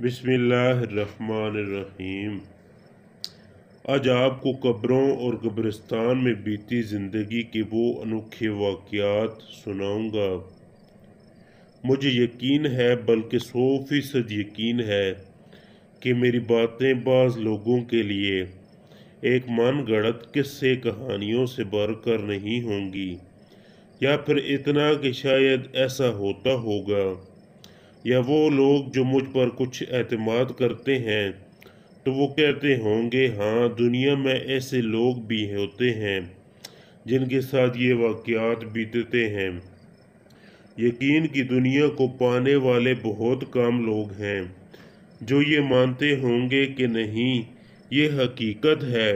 बसमीम आज आपको कब्रों और कब्रिस्तान में बीती ज़िंदगी के वो अनोखे वाक़ात सुनाऊंगा मुझे यकीन है बल्कि सौ फ़ीसद यकीन है कि मेरी बातें बाज़ लोगों के लिए एक मन गढ़त किस्से कहानियों से बढ़कर नहीं होंगी या फिर इतना कि शायद ऐसा होता होगा या वो लोग जो मुझ पर कुछ अतमाद करते हैं तो वो कहते होंगे हाँ दुनिया में ऐसे लोग भी होते हैं जिनके साथ ये वाक़ात बीतते हैं यकीन की दुनिया को पाने वाले बहुत कम लोग हैं जो ये मानते होंगे कि नहीं ये हकीकत है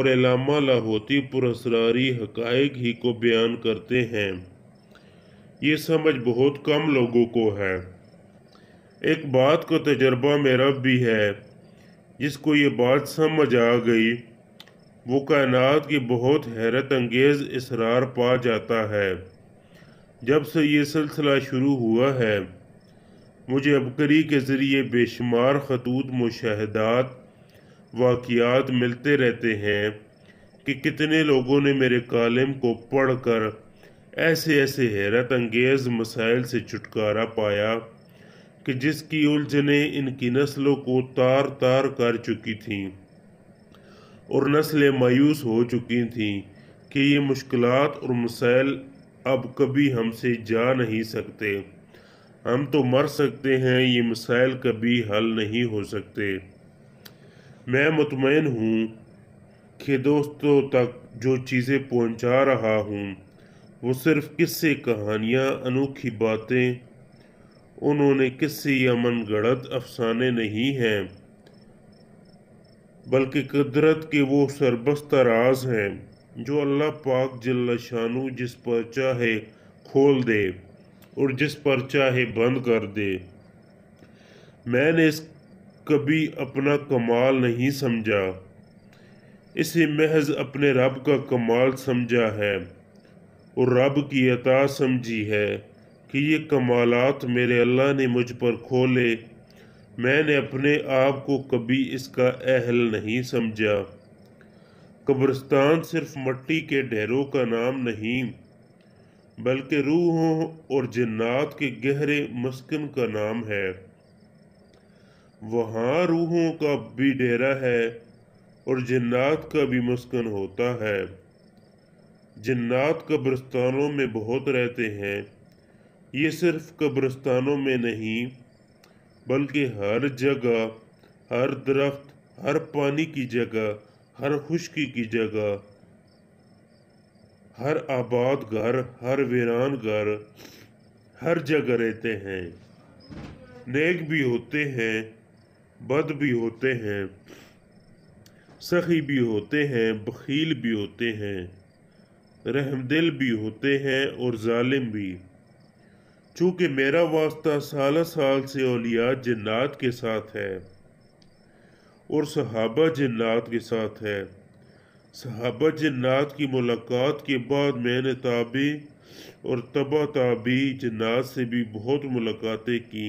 और लाहौती पुरसरारी हकायक ही को बयान करते हैं ये समझ बहुत कम लोगों को है एक बात का तजर्बा मेरा भी है जिसको ये बात समझ आ गई वो कायनात की बहुत हैरत अंगेज़ इसरार पा जाता है जब से ये सिलसिला शुरू हुआ है मुझे अबकरी के ज़रिए बेशुमार खतूत मुशाहदात वाकियात मिलते रहते हैं कि कितने लोगों ने मेरे कालम को पढ़ कर ऐसे ऐसे हैरत अंगेज मसाइल से छुटकारा पाया कि जिसकी उलझने इनकी नस्लों को तार तार कर चुकी थीं और नस्लें मायूस हो चुकी थीं कि ये मुश्किल और मसाइल अब कभी हमसे जा नहीं सकते हम तो मर सकते हैं ये मसाइल कभी हल नहीं हो सकते मैं मुतमिन हूँ कि दोस्तों तक जो चीज़ें पहुँचा रहा हूँ वो सिर्फ किस्से कहानियाँ अनोखी बातें उन्होंने किस्से या मन गढ़त अफसाने नहीं हैं बल्कि कुदरत के वो सरबस्ता राज हैं जो अल्लाह पाक जिल्ला शानू जिस पर चाहे खोल दे और जिस पर चाहे बंद कर दे मैंने इस कभी अपना कमाल नहीं समझा इसे महज अपने रब का कमाल समझा है और रब की अता समझी है कि ये कमालत मेरे अल्लाह ने मुझ पर खोले मैंने अपने आप को कभी इसका अहल नहीं समझा कब्रस्तान सिर्फ मट्टी के ढेरों का नाम नहीं बल्कि रूहों और जन्नात के गहरे मस्कन का नाम है वहाँ रूहों का भी डेरा है और जन्नात का भी मस्कन होता है जन्नात कब्रस्तानों में बहुत रहते हैं ये सिर्फ कब्रस्तानों में नहीं बल्कि हर जगह हर दरख्त हर पानी की जगह हर खुशकी की जगह हर आबाद घर हर वीरान घर हर जगह रहते हैं नेक भी होते हैं बद भी होते हैं सखी भी होते हैं बखील भी होते हैं रहमदिल भी होते हैं और ालिम भी चूँकि मेरा वास्ता साल साल से अलिया जन्ात के साथ है और सहाबा जन्ात के साथ है सहाबा जन्ात की मुलाकात के बाद मैंने ताबी और तबा ताबी जन्ात से भी बहुत मुलाकातें की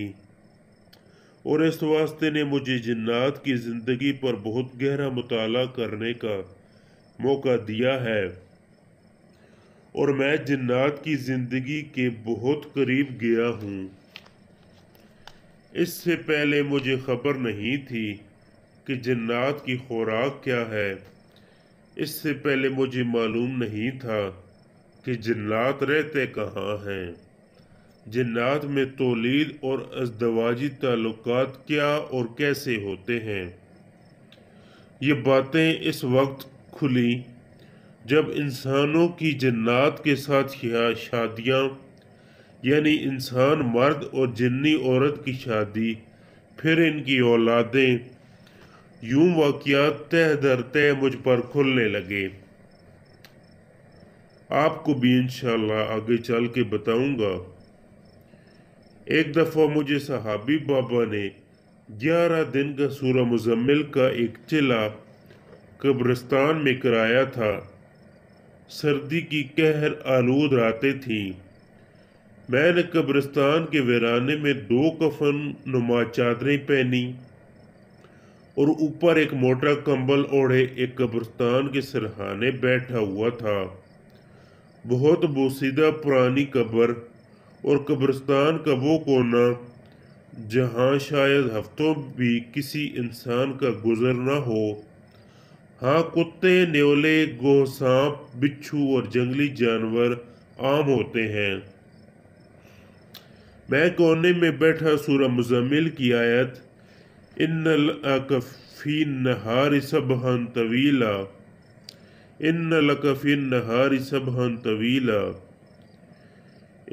और इस वास्ते ने मुझे जन्ात की ज़िंदगी पर बहुत गहरा मुताला करने का मौका दिया है और मैं जन्नात की ज़िंदगी के बहुत करीब गया हूँ इससे पहले मुझे खबर नहीं थी कि जन्नात की खुराक क्या है इससे पहले मुझे मालूम नहीं था कि जन्नात रहते कहाँ हैं जन्नात में तोलीद और अजदवाजी ताल्लुक क्या और कैसे होते हैं ये बातें इस वक्त खुली जब इंसानों की जन्नात के साथ शादियाँ यानी इंसान मर्द और जिन्नी औरत की शादी फिर इनकी औलादें यूं वाक़ात तह दर तह मुझ पर खुलने लगे आपको भी इन आगे चल के बताऊंगा एक दफ़ा मुझे सहाबी बाबा ने ग्यारह दिन का सूरह मुजम्मिल का एक चिला कब्रस्तान में कराया था सर्दी की कहर आलूद रातें थीं मैंने कब्रिस्तान के वीराने में दो कफन नुमा चादरें पहनी और ऊपर एक मोटा कंबल ओढ़े एक कब्रिस्तान के सरहाने बैठा हुआ था बहुत बोसीदा पुरानी कब्र और कब्रिस्तान का वो कोना जहाँ शायद हफ्तों भी किसी इंसान का गुजर ना हो हाँ कुत्ते न्योले गो सांप बिच्छू और जंगली जानवर आम होते हैं मैं कोने में बैठा सूरह मुजम्मिल की आयत इन लकफ़ी नहार सबहन तवीला इन लकफ़ी नहार सबहन तवीला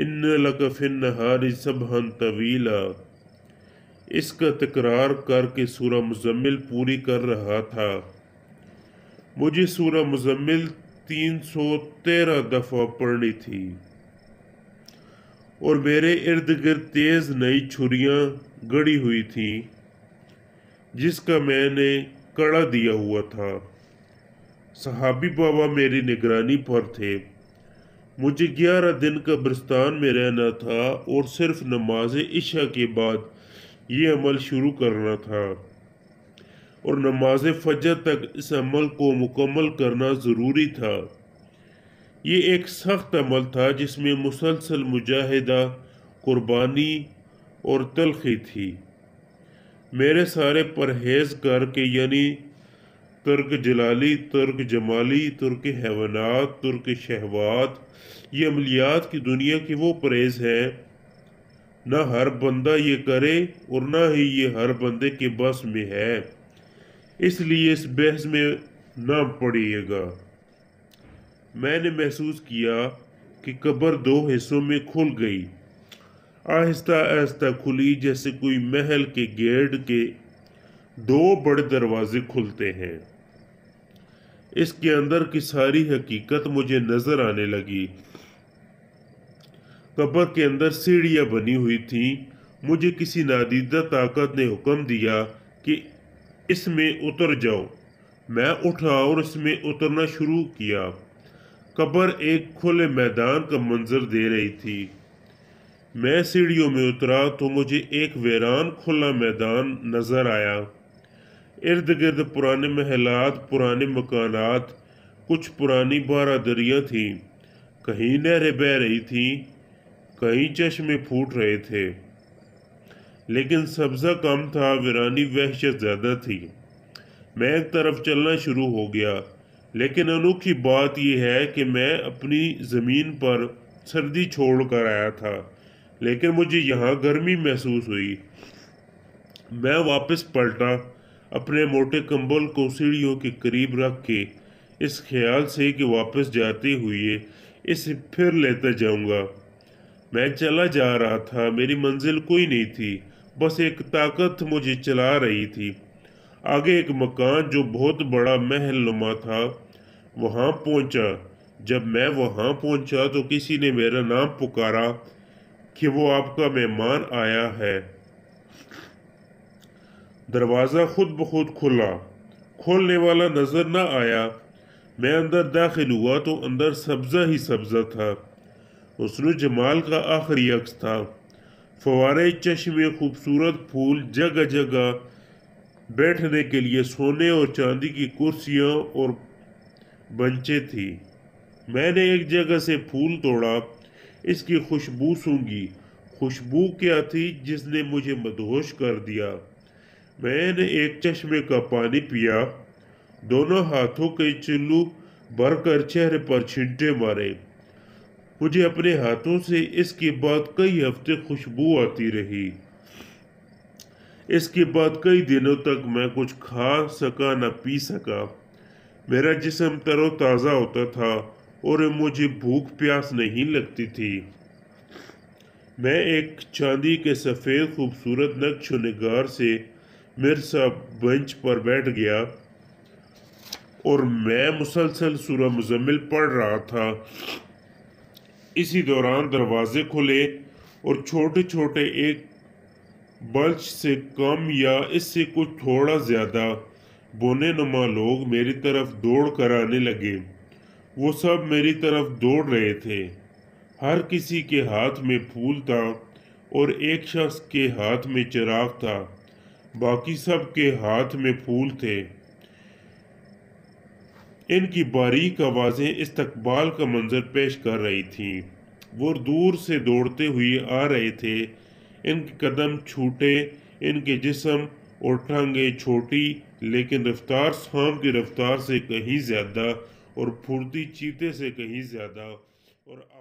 इन लकफ़िन नहार सबहन तवीला इसका तकरार करके सूरह मुजम्मिल पूरी कर रहा था मुझे सूरह मुजम्मिल तीन सौ तेरह दफ़ा पढ़नी थी और मेरे इर्द गिर्द तेज़ नई छुरियाँ गड़ी हुई थी जिसका मैंने कड़ा दिया हुआ था सहाबी बाबा मेरी निगरानी पर थे मुझे ग्यारह दिन कब्रिस्तान में रहना था और सिर्फ नमाज इशा के बाद ये अमल शुरू करना था और नमाज फजर तक इस अमल को मुकम्मल करना ज़रूरी था ये एक सख्त अमल था जिसमें मुसलसल मुजाहिदा कुर्बानी और तलखी थी मेरे सारे परहेज़ करके यानी तर्क जलाली तुर्क जमाली तुर्क हैवानात तुर्क शहवात ये अमलियात की दुनिया की वो परहेज़ है ना हर बंदा ये करे और ना ही ये हर बंदे के बस में है इसलिए इस बहस में ना पड़िएगा मैंने महसूस किया कि कब्र दो हिस्सों में खुल गई आहिस्ता आहिस्ता खुली जैसे कोई महल के गेट के दो बड़े दरवाजे खुलते हैं इसके अंदर की सारी हकीकत मुझे नजर आने लगी कब्र के अंदर सीढ़ियां बनी हुई थी मुझे किसी नादीदा ताकत ने हुक्म दिया कि इसमें उतर जाओ मैं उठा और इसमें उतरना शुरू किया कब्र एक खुले मैदान का मंजर दे रही थी मैं सीढ़ियों में उतरा तो मुझे एक वीरान खुला मैदान नज़र आया इर्द गिर्द पुराने महलात पुराने मकानात कुछ पुरानी बारादरियाँ थीं कहीं नहरें बह रही थीं कहीं चश्मे फूट रहे थे लेकिन सब्ज़ा कम था वीरानी वहशत ज़्यादा थी मैं एक तरफ चलना शुरू हो गया लेकिन अनोखी बात यह है कि मैं अपनी ज़मीन पर सर्दी छोड़ कर आया था लेकिन मुझे यहाँ गर्मी महसूस हुई मैं वापस पलटा अपने मोटे कंबल को सीढ़ियों के करीब रख के इस ख्याल से कि वापस जाते हुए इसे फिर लेता जाऊंगा मैं चला जा रहा था मेरी मंजिल कोई नहीं थी बस एक ताकत मुझे चला रही थी आगे एक मकान जो बहुत बड़ा महल नुमा था वहाँ पहुँचा जब मैं वहाँ पहुँचा तो किसी ने मेरा नाम पुकारा कि वो आपका मेहमान आया है दरवाज़ा खुद ब खुद खुला खोलने वाला नज़र ना आया मैं अंदर दाखिल हुआ तो अंदर सब्ज़ा ही सब्ज़ा था उसने जमाल का आखिरी अक्स था फवारे चश्मे खूबसूरत फूल जगह जगह बैठने के लिए सोने और चांदी की कुर्सियाँ और बंचे थी मैंने एक जगह से फूल तोड़ा इसकी खुशबू सूंगी खुशबू क्या थी जिसने मुझे मदहोश कर दिया मैंने एक चश्मे का पानी पिया दोनों हाथों के चिल्लू भरकर चेहरे पर छिंटे मारे मुझे अपने हाथों से इसके बाद कई हफ्ते खुशबू आती रही इसके बाद कई दिनों तक मैं कुछ खा सका न पी सका मेरा जिसम तरोताज़ा होता था और मुझे भूख प्यास नहीं लगती थी मैं एक चांदी के सफ़ेद खूबसूरत नक्श नगार से मिर्सा बेंच पर बैठ गया और मैं मुसलसल सूरह मुजम्मिल पढ़ रहा था इसी दौरान दरवाजे खुले और छोटे छोटे एक बल्च से कम या इससे कुछ थोड़ा ज़्यादा बोने नुमा लोग मेरी तरफ दौड़ कर आने लगे वो सब मेरी तरफ दौड़ रहे थे हर किसी के हाथ में फूल था और एक शख्स के हाथ में चिराग था बाकी सब के हाथ में फूल थे इनकी बारीक आवाज़ें इस्तकबाल का मंजर पेश कर रही थीं वो दूर से दौड़ते हुए आ रहे थे इनके कदम छूटे इनके जिसम और टांगें छोटी लेकिन रफ्तार शाम की रफ्तार से कहीं ज़्यादा और फुर्ती चीते से कहीं ज़्यादा और